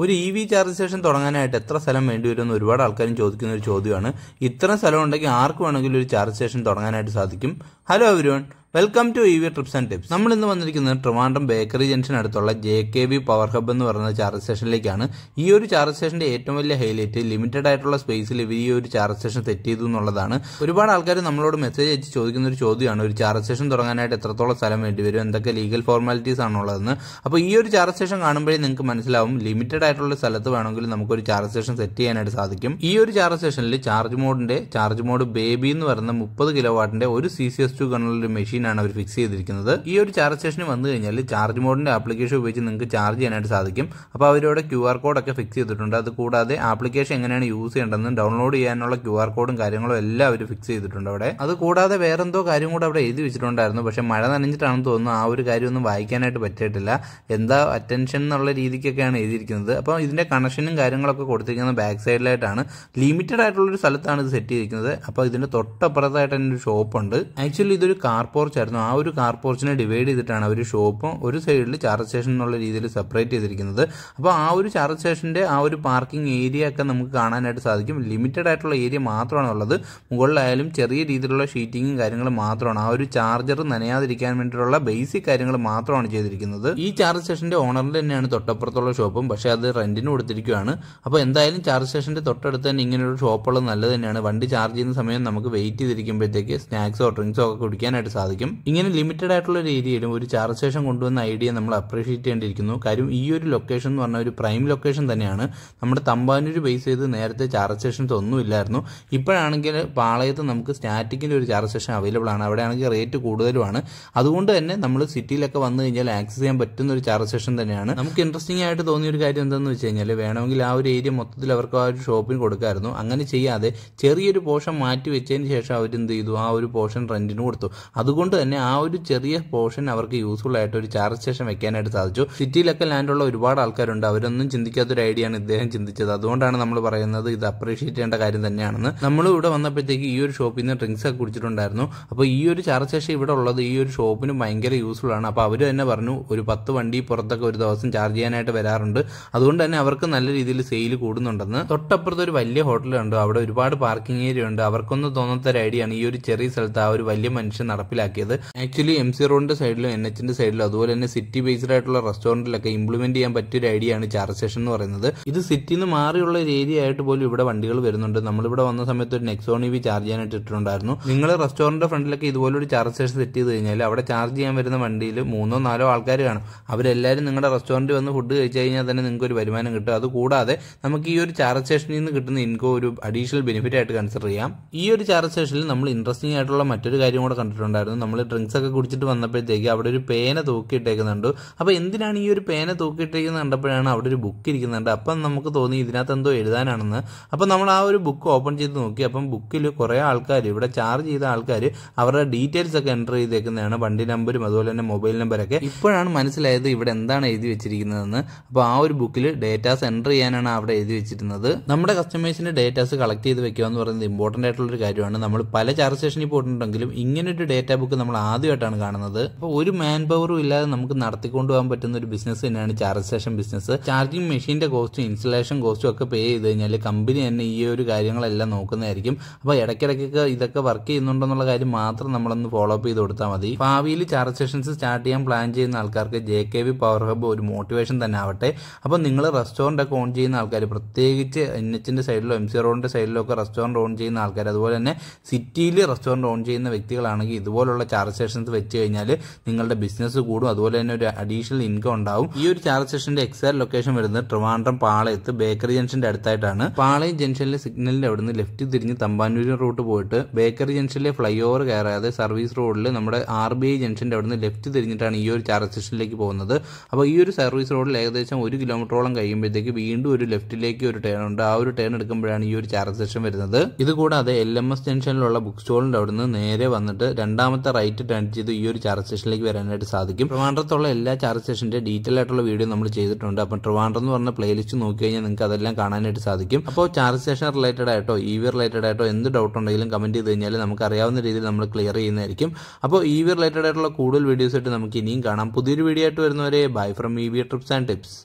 ഒരു E V charge station തുടങ്ങാനായിട്ട് എത്ര സ്ഥലം വേണ്ടി എന്ന് ഒരുപാട് ആൾക്കാരും ചോദിക്കുന്ന ഒരു ചോദ്യമാണ് ഇത്ര സ്ഥലം ഉണ്ടെങ്കിൽ ആർക്ക് വേണമെങ്കിലും ഒരു ചാർജ് സ്റ്റേഷൻ തുടങ്ങാനായിട്ട് സാധിക്കും hello everyone welcome to E V trips and tips നമ്മൾ ഇന്ന് വന്നിരിക്കുന്നത് ട്രിവാൻഡ്രം ബേക്കറി ജംഗ്ഷൻ അടുത്തുള്ള J K B power hub എന്ന് പറയുന്ന ചാർജ് സ്റ്റേഷനിലേക്കാണ് ഈ ഒരു ചാർജ് സ്റ്റേഷന്റെ ഏറ്റവും വലിയ ഹൈലൈറ്റ് ലിമിറ്റഡ് ആയിട്ടുള്ള സ്പേസിൽ ഇവർ ഈ ഒരു ചാർജ് സ്റ്റേഷൻ സെറ്റ് ചെയ്തു എന്നുള്ളതാണ് ഒരുപാട് ആൾക്കാർ നമ്മളോട് മെസ്സേജ് അയച്ച് ചോദിക്കുന്ന ഒരു ചോദ്യമാണ് ഒരു ചാർജ് സ്റ്റേഷൻ തുടങ്ങാനായിട്ട് എത്രത്തോളം സ്ഥലം വേണ്ടി എന്തൊക്കെ ലീഗൽ ഫോർമാലിറ്റീസ് ആണുള്ളതെന്ന് അപ്പോൾ ഈ ഒരു ചാർജ് സ്റ്റേഷൻ കാണുമ്പോഴേ നിങ്ങൾക്ക് മനസ്സിലാവും ലിമിറ്റഡ് ആയിട്ടുള്ള സ്ഥലത്ത് വേണമെങ്കിൽ നമുക്കൊരു ചാർജ് സ്റ്റേഷൻ സെറ്റ് ചെയ്യാനായിട്ട് സാധിക്കും ഈ ഒരു ചാർജ് സ്റ്റേഷനിൽ ചാർജ് മോഡിന്റെ ചാർജ് മോഡ് ബേബി എന്ന് പറയുന്ന മുപ്പത് കിലോ വാട്ടിന്റെ ഒരു സി സി എസ് ടു ഒരു മെഷീൻ ആണ് അവർ ഫിക്സ് ചെയ്തിരിക്കുന്നത് ഈ ഒരു ചാർജ് സ്റ്റേഷന് വന്നു കഴിഞ്ഞാൽ ചാർജ് മോഡിന്റെ ആപ്ലിക്കേഷൻ ഉപയോഗിച്ച് നിങ്ങൾക്ക് ചാർജ് ചെയ്യാനായിട്ട് സാധിക്കും അപ്പോൾ അവരവിടെ ക്യു ആർ കോഡൊക്കെ ഫിക്സ് ചെയ്തിട്ടുണ്ട് അത് കൂടാതെ ആപ്ലിക്കേഷൻ എങ്ങനെയാണ് യൂസ് ചെയ്യേണ്ടതെന്ന് ഡൗൺലോഡ് ചെയ്യാനുള്ള ക്യു ആർ കോഡും കാര്യങ്ങളും എല്ലാം അവർ ഫിക്സ് ചെയ്തിട്ടുണ്ട് അവിടെ അത് കൂടാതെ വേറെന്തോ കാര്യം കൂടെ അവിടെ എഴുതി വെച്ചിട്ടുണ്ടായിരുന്നു പക്ഷേ മഴ നനഞ്ഞിട്ടാണെന്ന് തോന്നുന്നു ആ ഒരു കാര്യമൊന്നും വായിക്കാനായിട്ട് പറ്റിയിട്ടില്ല എന്താ അറ്റൻഷൻ എന്നുള്ള രീതിക്കൊക്കെയാണ് എഴുതിയിരിക്കുന്നത് അപ്പോൾ ഇതിൻ്റെ കണക്ഷനും കാര്യങ്ങളൊക്കെ കൊടുത്തിരിക്കുന്നത് ബാക്ക് സൈഡിലായിട്ടാണ് ലിമിറ്റഡ് ആയിട്ടുള്ള ഒരു സ്ഥലത്താണ് ഇത് സെറ്റ് ചെയ്തിരിക്കുന്നത് അപ്പോൾ ഇതിൻ്റെ തൊട്ടപ്പുറത്തായിട്ട് ഒരു ഷോപ്പ് ഉണ്ട് ആക്ച്വലി ഇതൊരു കാർ പോർച്ചായിരുന്നു ആ ഒരു കാർ പോർച്ചിനെ ഡിവൈഡ് ചെയ്തിട്ടാണ് അവർ ഷോപ്പും ഒരു സൈഡിൽ ചാർജ് സ്റ്റേഷൻ എന്നുള്ള രീതിയിൽ സെപ്പറേറ്റ് ചെയ്തിരിക്കുന്നത് അപ്പോൾ ആ ഒരു ചാർജ് സ്റ്റേഷൻ്റെ ആ ഒരു പാർക്കിംഗ് ഏരിയ ഒക്കെ നമുക്ക് കാണാനായിട്ട് സാധിക്കും ലിമിറ്റഡ് ആയിട്ടുള്ള ഏരിയ മാത്രമാണ് ഉള്ളത് മുകളിലായാലും ചെറിയ രീതിയിലുള്ള ഷീറ്റിങ്ങും കാര്യങ്ങളും മാത്രമാണ് ആ ഒരു ചാർജർ നനയാതിരിക്കാൻ വേണ്ടിയിട്ടുള്ള ബേസിക് കാര്യങ്ങൾ മാത്രമാണ് ചെയ്തിരിക്കുന്നത് ഈ ചാർജ് സ്റ്റേഷൻ്റെ ഓണറിൻ്റെ തന്നെയാണ് തൊട്ടപ്പുറത്തുള്ള ഷോപ്പും പക്ഷേ അത് റെന്റിന് കൊടുത്തിരിക്കുകയാണ് അപ്പോൾ എന്തായാലും ചാർജ് സ്റ്റേഷൻ്റെ തൊട്ടടുത്ത് തന്നെ ഇങ്ങനെയൊരു ഷോപ്പുള്ളത് നല്ലത് തന്നെയാണ് വണ്ടി ചാർജ് ചെയ്യുന്ന സമയം നമുക്ക് വെയിറ്റ് ചെയ്തിരിക്കുമ്പോഴത്തേക്ക് സ്നാക്സോ ഡ്രിങ്ക്സോ ഒക്കെ കുടിക്കാനായിട്ട് സാധിക്കും സാധിക്കും ഇങ്ങനെ ലിമിറ്റഡ് ആയിട്ടുള്ള രീതിയിലും ഒരു ചാർജ് സ്റ്റേഷൻ കൊണ്ടുവന്ന ഐഡിയ നമ്മൾ അപ്രീഷിയേറ്റ് ചെയ്യേണ്ടിയിരിക്കുന്നു കാര്യം ഈ ഒരു ലൊക്കേഷൻ എന്ന് പറഞ്ഞ ഒരു പ്രൈം ലൊക്കേഷൻ തന്നെയാണ് നമ്മുടെ തമ്പാനൂർ ബേസ് ചെയ്ത് നേരത്തെ ചാർജ് സ്റ്റേഷൻസ് ഒന്നുമില്ലായിരുന്നു ഇപ്പോഴാണെങ്കിൽ പാളയത്ത് നമുക്ക് സ്റ്റാറ്റിക്കിന്റെ ഒരു ചാർജ് സ്റ്റേഷൻ അവൈലബിൾ ആണ് അവിടെയാണെങ്കിൽ റേറ്റ് കൂടുതലുമാണ് അതുകൊണ്ട് തന്നെ നമ്മൾ സിറ്റിയിലൊക്കെ വന്നു കഴിഞ്ഞാൽ ആക്സസ് ചെയ്യാൻ പറ്റുന്ന ഒരു ചാർജ് സ്റ്റേഷൻ തന്നെയാണ് നമുക്ക് ഇൻട്രസ്റ്റിംഗ് ആയിട്ട് തോന്നിയ ഒരു കാര്യം എന്താണെന്ന് വെച്ച് കഴിഞ്ഞാൽ വേണമെങ്കിൽ ആ ഒരു ഏരിയ മൊത്തത്തിൽ അവർക്ക് ആ ഒരു ഷോപ്പിംഗ് കൊടുക്കായിരുന്നു അങ്ങനെ ചെയ്യാതെ ചെറിയൊരു പോർഷൻ മാറ്റി വെച്ചതിന് ശേഷം അവർ എന്ത് ചെയ്തു ആ ഒരു പോർഷൻ റെന്റിന് കൊടുത്തു അതുകൊണ്ട് അതുകൊണ്ട് തന്നെ ആ ഒരു ചെറിയ പോർഷൻ അവർക്ക് യൂസ്ഫുൾ ആയിട്ട് ഒരു ചാർജ് സ്റ്റേഷൻ വെക്കാനായിട്ട് സാധിച്ചു സിറ്റിയിലൊക്കെ ലാൻഡുള്ള ഒരുപാട് ആൾക്കാരുണ്ട് അവരൊന്നും ചിന്തിക്കാത്തൊരു ഐഡിയ ആണ് ഇദ്ദേഹം ചിന്തിച്ചത് അതുകൊണ്ടാണ് നമ്മൾ പറയുന്നത് ഇത് അപ്രീഷിയേറ്റ് ചെയ്യേണ്ട കാര്യം തന്നെയാണെന്ന് നമ്മൾ ഇവിടെ വന്നപ്പോഴത്തേക്ക് ഈ ഒരു ഷോപ്പിൽ നിന്ന് ഡ്രിങ്ക്സ് ഒക്കെ കുടിച്ചിട്ടുണ്ടായിരുന്നു അപ്പോൾ ഈ ഒരു ചാർജ് സ്റ്റേഷൻ ഇവിടെ ഉള്ളത് ഈ ഒരു ഷോപ്പിന് ഭയങ്കര യൂസ്ഫുൾ ആണ് അപ്പോൾ അവർ തന്നെ പറഞ്ഞു ഒരു പത്ത് വണ്ടി പുറത്തൊക്കെ ഒരു ദിവസം ചാർജ് ചെയ്യാനായിട്ട് വരാറുണ്ട് അതുകൊണ്ട് തന്നെ അവർക്ക് നല്ല രീതിയിൽ സെയിൽ കൂടുന്നുണ്ടെന്ന് തൊട്ടപ്പുറത്ത് ഒരു വലിയ ഹോട്ടലുണ്ട് അവിടെ ഒരുപാട് പാർക്കിംഗ് ഏരിയ ഉണ്ട് അവർക്കൊന്നും തോന്നാത്ത ഒരു ഐഡിയ ആണ് ഈ ഒരു ചെറിയ സ്ഥലത്ത് ആ ഒരു വലിയ മനുഷ്യൻ നടപ്പിലാക്കിയത് ഉണ്ടാക്കിയത് ആക്ച്വലി എം സി റോഡിന്റെ സൈഡിലും എൻ എച്ചിന്റെ സൈഡിലും അതുപോലെ തന്നെ സിറ്റി ബേസ്ഡ് ആയിട്ടുള്ള റെസ്റ്റോറന്റിലൊക്കെ ഇംപ്ലിമെന്റ് ചെയ്യാൻ പറ്റിയ ഒരു ഐഡിയ ആണ് ചാർജ് സ്റ്റേഷൻ എന്ന് പറയുന്നത് ഇത് സിറ്റിയിൽ നിന്ന് മാറിയുള്ള ഒരു ഏരിയ ആയിട്ട് പോലും ഇവിടെ വണ്ടികൾ വരുന്നുണ്ട് നമ്മളിവിടെ വന്ന സമയത്ത് ഒരു നെക്സോൺ ഇവി ചാർജ് ചെയ്യാനായിട്ട് ഇട്ടിട്ടുണ്ടായിരുന്നു നിങ്ങൾ റെസ്റ്റോറന്റിന്റെ ഫ്രണ്ടിലൊക്കെ ഇതുപോലെ ഒരു ചാർജ് സ്റ്റേഷൻ സെറ്റ് ചെയ്ത് കഴിഞ്ഞാൽ അവിടെ ചാർജ് ചെയ്യാൻ വരുന്ന വണ്ടിയിൽ മൂന്നോ നാലോ ആൾക്കാർ കാണും അവരെല്ലാവരും നിങ്ങളുടെ റെസ്റ്റോറന്റ് വന്ന് ഫുഡ് കഴിച്ചു കഴിഞ്ഞാൽ തന്നെ നിങ്ങൾക്ക് ഒരു വരുമാനം കിട്ടും അതുകൂടാതെ നമുക്ക് ഈ ഒരു ചാർജ് സ്റ്റേഷനിൽ നിന്ന് കിട്ടുന്ന ഇൻകോ ഒരു അഡീഷണൽ ബെനിഫിറ്റ് ആയിട്ട് കൺസിഡർ ചെയ്യാം ഈ ഒരു ചാർജ് സ്റ്റേഷനിൽ നമ്മൾ ഇൻട്രസ്റ്റിംഗ് ആയിട്ടുള്ള മറ്റൊരു കാര്യം കൂടെ കണ്ടിട്ടുണ്ടായിരുന്നു നമ്മൾ ഡ്രിങ്ക്സ് ഒക്കെ കുടിച്ചിട്ട് വന്നപ്പോഴത്തേക്ക് അവിടെ ഒരു പേന തൂക്കിയിട്ടേക്കുന്നുണ്ട് അപ്പോൾ എന്തിനാണ് ഈ ഒരു പേന തൂക്കിയിട്ടേക്കുന്നത് കണ്ടപ്പോഴാണ് അവിടെ ഒരു ബുക്ക് ഇരിക്കുന്നുണ്ട് അപ്പം നമുക്ക് തോന്നി ഇതിനകത്ത് എന്തോ എഴുതാനാണെന്ന് അപ്പം നമ്മൾ ആ ഒരു ബുക്ക് ഓപ്പൺ ചെയ്ത് നോക്കി അപ്പം ബുക്കിൽ കുറേ ആൾക്കാർ ഇവിടെ ചാർജ് ചെയ്ത ആൾക്കാർ അവരുടെ ഡീറ്റെയിൽസ് ഒക്കെ എൻ്റർ ചെയ്തേക്കുന്നതാണ് വണ്ടി നമ്പരും അതുപോലെ തന്നെ മൊബൈൽ നമ്പരൊക്കെ ഇപ്പോഴാണ് മനസ്സിലായത് ഇവിടെ എന്താണ് എഴുതി വെച്ചിരിക്കുന്നതെന്ന് അപ്പോൾ ആ ഒരു ബുക്കിൽ ഡേറ്റാസ് എൻ്റർ ചെയ്യാനാണ് അവിടെ എഴുതി വെച്ചിരുന്നത് നമ്മുടെ കസ്റ്റമേഴ്സിൻ്റെ ഡേറ്റാസ് കളക്ട് ചെയ്ത് വെക്കുക എന്ന് പറയുന്നത് ഇമ്പോർട്ടൻ്റ് ആയിട്ടുള്ള ഒരു കാര്യമാണ് നമ്മൾ പല ചാർജ് സ്റ്റേഷനിൽ പോയിട്ടുണ്ടെങ്കിലും ഇങ്ങനൊരു ഡേറ്റ ബുക്ക് ഷോപ്പ് നമ്മൾ ആദ്യമായിട്ടാണ് കാണുന്നത് അപ്പോൾ ഒരു മാൻ പവറും ഇല്ലാതെ നമുക്ക് നടത്തിക്കൊണ്ടുപോകാൻ പറ്റുന്ന ഒരു ബിസിനസ് തന്നെയാണ് ചാർജ് സ്റ്റേഷൻ ബിസിനസ് ചാർജിങ് മെഷീന്റെ കോസ്റ്റും ഇൻസ്റ്റലേഷൻ കോസ്റ്റും ഒക്കെ പേ ചെയ്ത് കഴിഞ്ഞാൽ കമ്പനി തന്നെ ഈ ഒരു കാര്യങ്ങളെല്ലാം നോക്കുന്നതായിരിക്കും അപ്പോൾ ഇടയ്ക്കിടയ്ക്ക് ഇതൊക്കെ വർക്ക് ചെയ്യുന്നുണ്ടെന്നുള്ള കാര്യം മാത്രം നമ്മളൊന്ന് ഫോളോ അപ്പ് ചെയ്ത് കൊടുത്താൽ മതി ഭാവിയിൽ ചാർജ് സ്റ്റേഷൻസ് സ്റ്റാർട്ട് ചെയ്യാൻ പ്ലാൻ ചെയ്യുന്ന ആൾക്കാർക്ക് J K V power hub ഒരു മോട്ടിവേഷൻ തന്നെ ആവട്ടെ അപ്പോൾ നിങ്ങൾ റെസ്റ്റോറന്റ് ഒക്കെ ഓൺ ചെയ്യുന്ന ആൾക്കാർ പ്രത്യേകിച്ച് എൻ എച്ചിന്റെ സൈഡിലോ എം സി റോഡിന്റെ സൈഡിലോ ഒക്കെ റെസ്റ്റോറൻറ്റ് ഓൺ ചെയ്യുന്ന ആൾക്കാർ അതുപോലെ തന്നെ സിറ്റിയിൽ റെസ്റ്റോറൻറ്റ് ഓൺ ചെയ്യുന്ന വ്യക്തികളാണെങ്കിൽ ഇതുപോലുള്ള ഉള്ള ചാർജ് സെഷൻസ് വെച്ച് കഴിഞ്ഞാൽ നിങ്ങളുടെ ബിസിനസ് കൂടും അതുപോലെ തന്നെ ഒരു അഡീഷണൽ ഇൻകം ഉണ്ടാവും ഈ ഒരു ചാർജ് സ്റ്റേഷന്റെ എക്സാക്ട് ലൊക്കേഷൻ വരുന്നത് ട്രിവാൻഡ്രം പാളയത്ത് ബേക്കറി ജംഗ്ഷന്റെ അടുത്തായിട്ടാണ് പാളയം ജംഗ്ഷനിലെ സിഗ്നലിന്റെ അവിടുന്ന് ലെഫ്റ്റ് തിരിഞ്ഞ് തമ്പാനൂരി റൂട്ട് പോയിട്ട് ബേക്കറി ജംഗ്ഷനിലെ ഫ്ലൈ ഓവർ കയറാതെ സർവീസ് റോഡിൽ നമ്മുടെ ആർ ബി ഐ ജംഗ്ഷന്റെ അവിടുന്ന് ലെഫ്റ്റ് തിരിഞ്ഞിട്ടാണ് ഈ ഒരു ചാർജ് സ്റ്റേഷനിലേക്ക് പോകുന്നത് അപ്പോൾ ഈ ഒരു സർവീസ് റോഡിൽ ഏകദേശം ഒരു കിലോമീറ്ററോളം കഴിയുമ്പോഴത്തേക്ക് വീണ്ടും ഒരു ലെഫ്റ്റിലേക്ക് ഒരു ടേൺ ഉണ്ട് ആ ഒരു ടേൺ എടുക്കുമ്പോഴാണ് ഈ ഒരു ചാർജ് സ്റ്റേഷൻ വരുന്നത് ഇതുകൂടാതെ എൽ എം എസ് ജംഗ്ഷനിലുള്ള ബുക്ക് സ്റ്റോളിന്റെ അവിടുന്ന് നേരെ വന്നിട്ട് രണ്ടാമത്തെ റൈറ്റ് ടേൺ ചെയ്ത് ഈ ഒരു ചാർജ് സ്റ്റേഷനിലേക്ക് വരാനായിട്ട് സാധിക്കും ട്രിവാൻഡ്രത്തുള്ള എല്ലാ ചാർജ് സ്റ്റേഷന്റെ ഡീറ്റെയിൽ ആയിട്ടുള്ള വീഡിയോ നമ്മൾ ചെയ്തിട്ടുണ്ട് അപ്പം ട്രിവാൻഡ്രം എന്ന് പറഞ്ഞ പ്ലേലിസ്റ്റ് നോക്കി കഴിഞ്ഞാൽ നിങ്ങൾക്ക് അതെല്ലാം കാണാനായിട്ട് സാധിക്കും അപ്പോൾ ചാർജ് സ്റ്റേഷൻ റിലേറ്റഡ് ആയിട്ടോ ഇ വി റിലേറ്റഡ് ആയിട്ടോ എന്ത് ഡൗട്ട് ഉണ്ടെങ്കിലും കമന്റ് ചെയ്ത് കഴിഞ്ഞാൽ നമുക്ക് അറിയാവുന്ന രീതിയിൽ നമ്മൾ ക്ലിയർ ചെയ്യുന്നതായിരിക്കും അപ്പോൾ ഇ വി റിലേറ്റഡ് ആയിട്ടുള്ള കൂടുതൽ വീഡിയോസ് ആയിട്ട് നമുക്ക് ഇനിയും കാണാം പുതിയൊരു വീഡിയോ ആയിട്ട് വരുന്നവരെ bye from E V trips and tips